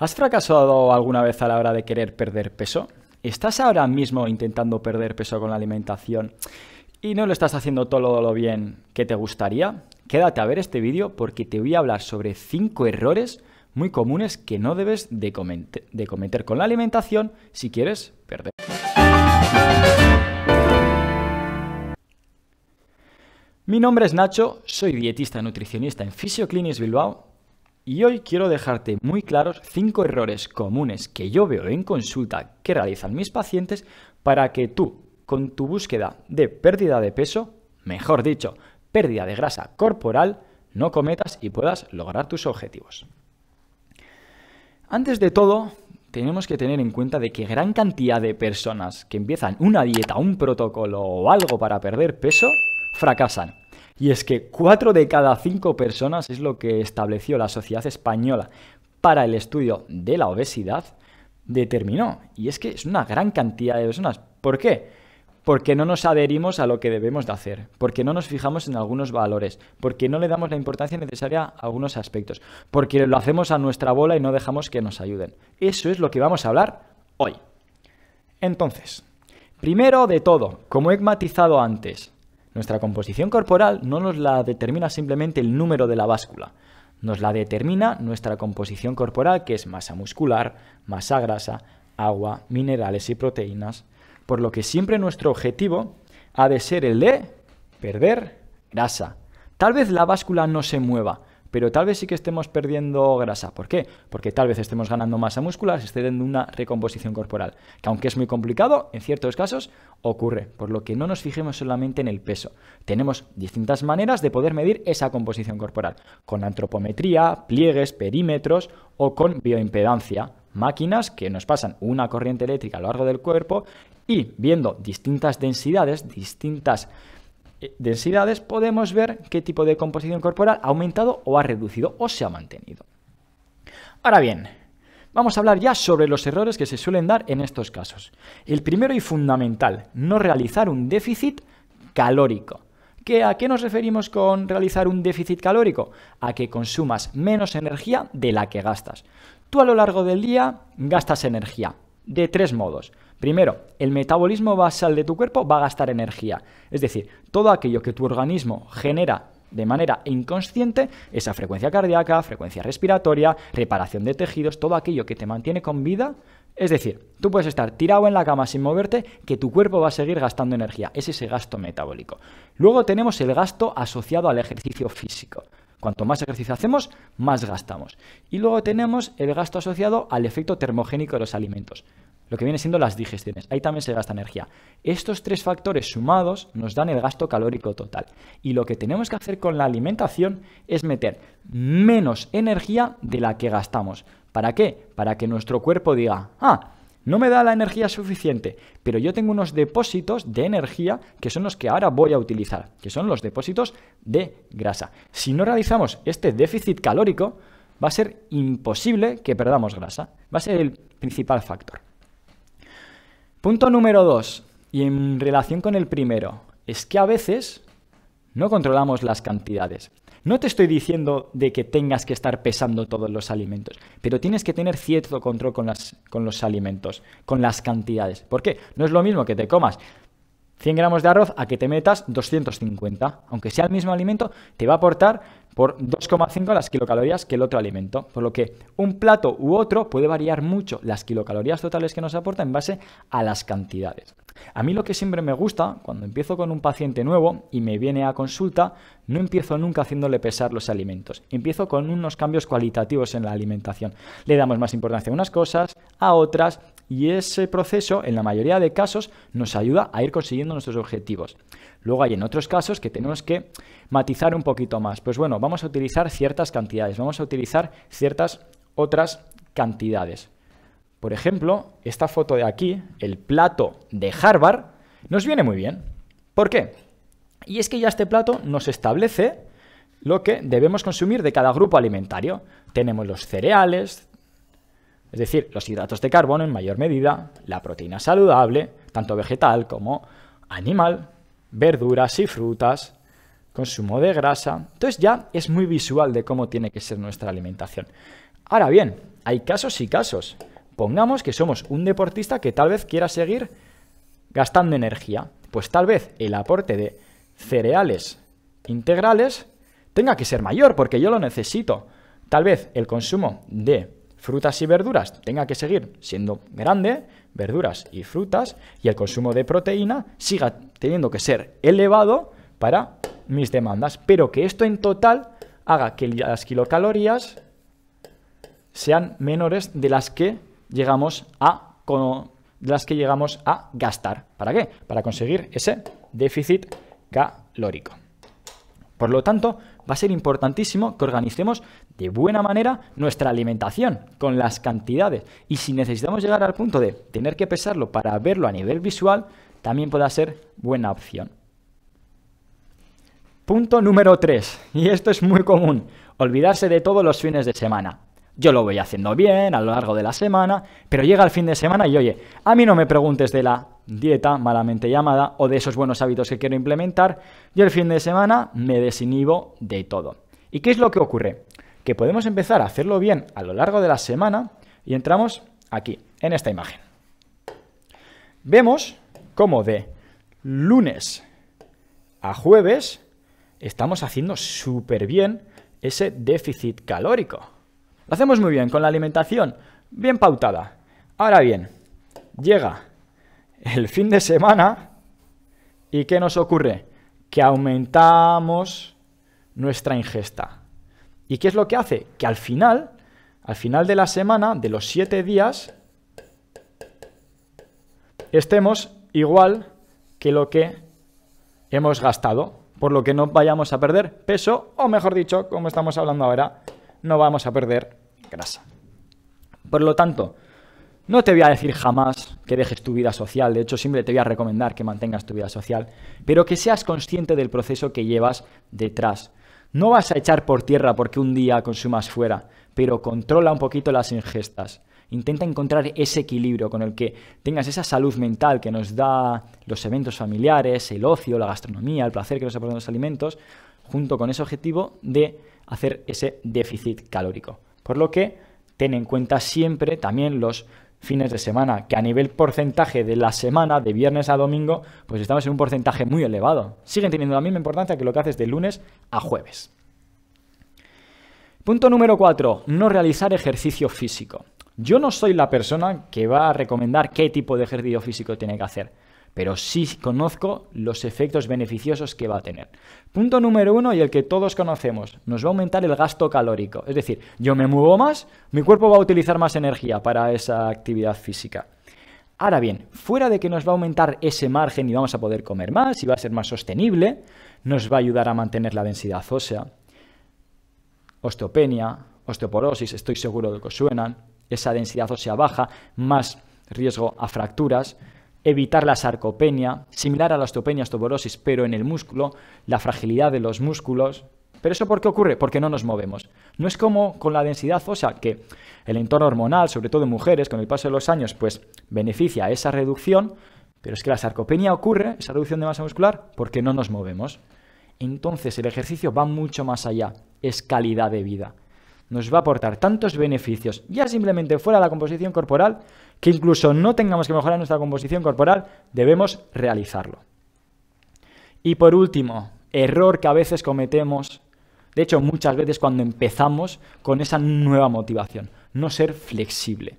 ¿Has fracasado alguna vez a la hora de querer perder peso? ¿Estás ahora mismo intentando perder peso con la alimentación y no lo estás haciendo todo lo bien que te gustaría? Quédate a ver este vídeo porque te voy a hablar sobre 5 errores muy comunes que no debes de, cometer, con la alimentación si quieres perder. Mi nombre es Nacho, soy dietista nutricionista en Physioclinics Bilbao y hoy quiero dejarte muy claros 5 errores comunes que yo veo en consulta que realizan mis pacientes para que tú, con tu búsqueda de pérdida de peso, mejor dicho, pérdida de grasa corporal, no cometas y puedas lograr tus objetivos. Antes de todo, tenemos que tener en cuenta de que gran cantidad de personas que empiezan una dieta, un protocolo o algo para perder peso, fracasan. Y es que cuatro de cada cinco personas es lo que estableció la Sociedad Española para el Estudio de la Obesidad, determinó. Y es que es una gran cantidad de personas. ¿Por qué? Porque no nos adherimos a lo que debemos de hacer, porque no nos fijamos en algunos valores, porque no le damos la importancia necesaria a algunos aspectos, porque lo hacemos a nuestra bola y no dejamos que nos ayuden. Eso es lo que vamos a hablar hoy. Entonces, primero de todo, como he matizado antes, nuestra composición corporal no nos la determina simplemente el número de la báscula, nos la determina nuestra composición corporal, que es masa muscular, masa grasa, agua, minerales y proteínas, por lo que siempre nuestro objetivo ha de ser el de perder grasa. Tal vez la báscula no se mueva, pero tal vez sí que estemos perdiendo grasa. ¿Por qué? Porque tal vez estemos ganando masa muscular, se esté dando una recomposición corporal, que aunque es muy complicado, en ciertos casos ocurre, por lo que no nos fijemos solamente en el peso. Tenemos distintas maneras de poder medir esa composición corporal, con antropometría, pliegues, perímetros o con bioimpedancia. Máquinas que nos pasan una corriente eléctrica a lo largo del cuerpo y viendo distintas densidades, distintas densidades podemos ver qué tipo de composición corporal ha aumentado o ha reducido o se ha mantenido. Ahora bien, vamos a hablar ya sobre los errores que se suelen dar en estos casos. El primero y fundamental, no realizar un déficit calórico. ¿Qué, ¿A qué nos referimos con realizar un déficit calórico? A que consumas menos energía de la que gastas. Tú a lo largo del día gastas energía, de tres modos. Primero, el metabolismo basal de tu cuerpo va a gastar energía. Es decir, todo aquello que tu organismo genera de manera inconsciente, esa frecuencia cardíaca, frecuencia respiratoria, reparación de tejidos, todo aquello que te mantiene con vida. Es decir, tú puedes estar tirado en la cama sin moverte, que tu cuerpo va a seguir gastando energía. Es ese gasto metabólico. Luego tenemos el gasto asociado al ejercicio físico. Cuanto más ejercicio hacemos, más gastamos. Y luego tenemos el gasto asociado al efecto termogénico de los alimentos, lo que viene siendo las digestiones. Ahí también se gasta energía. Estos tres factores sumados nos dan el gasto calórico total. Y lo que tenemos que hacer con la alimentación es meter menos energía de la que gastamos. ¿Para qué? Para que nuestro cuerpo diga, ah, no me da la energía suficiente, pero yo tengo unos depósitos de energía que son los que ahora voy a utilizar, que son los depósitos de grasa. Si no realizamos este déficit calórico, va a ser imposible que perdamos grasa. Va a ser el principal factor. Punto número dos, y en relación con el primero, es que a veces no controlamos las cantidades. No te estoy diciendo de que tengas que estar pesando todos los alimentos, pero tienes que tener cierto control con, las, con los alimentos, con las cantidades. ¿Por qué? No es lo mismo que te comas 100 gramos de arroz a que te metas 250. Aunque sea el mismo alimento, te va a aportar por 2,5 las kilocalorías que el otro alimento. Por lo que un plato u otro puede variar mucho las kilocalorías totales que nos aporta en base a las cantidades. A mí lo que siempre me gusta, cuando empiezo con un paciente nuevo y me viene a consulta, no empiezo nunca haciéndole pesar los alimentos. Empiezo con unos cambios cualitativos en la alimentación. Le damos más importancia a unas cosas, a otras, y ese proceso, en la mayoría de casos, nos ayuda a ir consiguiendo nuestros objetivos. Luego hay en otros casos que tenemos que matizar un poquito más. Pues bueno, vamos a utilizar ciertas cantidades, vamos a utilizar ciertas otras cantidades. Por ejemplo, esta foto de aquí, el plato de Harvard, nos viene muy bien. ¿Por qué? Y es que ya este plato nos establece lo que debemos consumir de cada grupo alimentario. Tenemos los cereales, es decir, los hidratos de carbono en mayor medida, la proteína saludable, tanto vegetal como animal, verduras y frutas, consumo de grasa. Entonces ya es muy visual de cómo tiene que ser nuestra alimentación. Ahora bien, hay casos y casos. Pongamos que somos un deportista que tal vez quiera seguir gastando energía. Pues tal vez el aporte de cereales integrales tenga que ser mayor porque yo lo necesito. Tal vez el consumo de frutas y verduras tenga que seguir siendo grande, verduras y frutas, y el consumo de proteína siga teniendo que ser elevado para mis demandas, pero que esto en total haga que las kilocalorías sean menores de las que llegamos a, las que llegamos a gastar. ¿Para qué? Para conseguir ese déficit calórico. Por lo tanto, va a ser importantísimo que organicemos de buena manera nuestra alimentación con las cantidades. Y si necesitamos llegar al punto de tener que pesarlo para verlo a nivel visual, también pueda ser buena opción. Punto número 3, y esto es muy común, olvidarse de todos los fines de semana. Yo lo voy haciendo bien a lo largo de la semana, pero llega el fin de semana y oye, a mí no me preguntes de la dieta malamente llamada o de esos buenos hábitos que quiero implementar, yo el fin de semana me desinhibo de todo. ¿Y qué es lo que ocurre? Que podemos empezar a hacerlo bien a lo largo de la semana y entramos aquí, en esta imagen. Vemos como de lunes a jueves estamos haciendo súper bien ese déficit calórico. Lo hacemos muy bien con la alimentación bien pautada. Ahora bien, llega el fin de semana y ¿qué nos ocurre? Que aumentamos nuestra ingesta. ¿Y qué es lo que hace? Que al final, al final de la semana, de los siete días, estemos igual que lo que hemos gastado, por lo que no vayamos a perder peso, o mejor dicho, como estamos hablando ahora, no vamos a perder grasa. Por lo tanto, no te voy a decir jamás que dejes tu vida social, de hecho siempre te voy a recomendar que mantengas tu vida social, pero que seas consciente del proceso que llevas detrás. No vas a echar por tierra porque un día consumas fuera, pero controla un poquito las ingestas. Intenta encontrar ese equilibrio con el que tengas esa salud mental que nos da los eventos familiares, el ocio, la gastronomía, el placer que nos aportan los alimentos, junto con ese objetivo de hacer ese déficit calórico. Por lo que ten en cuenta siempre también los fines de semana, que a nivel porcentaje de la semana, de viernes a domingo, pues estamos en un porcentaje muy elevado. Siguen teniendo la misma importancia que lo que haces de lunes a jueves. Punto número 4. No realizar ejercicio físico. Yo no soy la persona que va a recomendar qué tipo de ejercicio físico tiene que hacer, pero sí conozco los efectos beneficiosos que va a tener. Punto número uno y el que todos conocemos, nos va a aumentar el gasto calórico. Es decir, yo me muevo más, mi cuerpo va a utilizar más energía para esa actividad física. Ahora bien, fuera de que nos va a aumentar ese margen y vamos a poder comer más y va a ser más sostenible, nos va a ayudar a mantener la densidad ósea, osteopenia, osteoporosis, estoy seguro de que os suenan, esa densidad ósea baja, más riesgo a fracturas, evitar la sarcopenia, similar a la osteopenia osteoporosis, pero en el músculo, la fragilidad de los músculos. ¿Pero eso por qué ocurre? Porque no nos movemos. No es como con la densidad ósea, que el entorno hormonal, sobre todo en mujeres, con el paso de los años, pues beneficia esa reducción, pero es que la sarcopenia ocurre, esa reducción de masa muscular, porque no nos movemos. Entonces el ejercicio va mucho más allá, es calidad de vida nos va a aportar tantos beneficios, ya simplemente fuera la composición corporal, que incluso no tengamos que mejorar nuestra composición corporal, debemos realizarlo. Y por último, error que a veces cometemos, de hecho muchas veces cuando empezamos con esa nueva motivación, no ser flexible.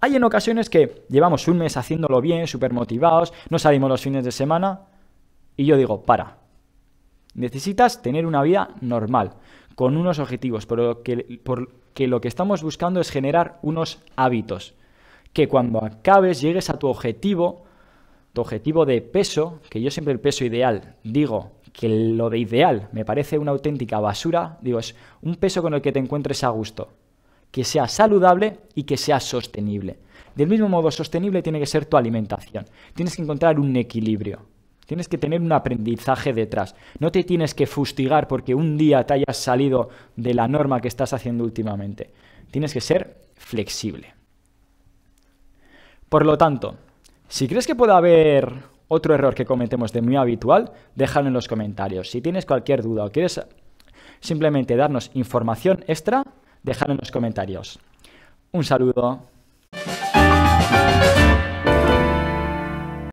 Hay en ocasiones que llevamos un mes haciéndolo bien, súper motivados, no salimos los fines de semana y yo digo, para, Necesitas tener una vida normal, con unos objetivos, pero que, porque lo que estamos buscando es generar unos hábitos. Que cuando acabes llegues a tu objetivo, tu objetivo de peso, que yo siempre el peso ideal digo que lo de ideal me parece una auténtica basura, digo, es un peso con el que te encuentres a gusto, que sea saludable y que sea sostenible. Del mismo modo, sostenible tiene que ser tu alimentación. Tienes que encontrar un equilibrio. Tienes que tener un aprendizaje detrás. No te tienes que fustigar porque un día te hayas salido de la norma que estás haciendo últimamente. Tienes que ser flexible. Por lo tanto, si crees que puede haber otro error que cometemos de muy habitual, déjalo en los comentarios. Si tienes cualquier duda o quieres simplemente darnos información extra, déjalo en los comentarios. Un saludo.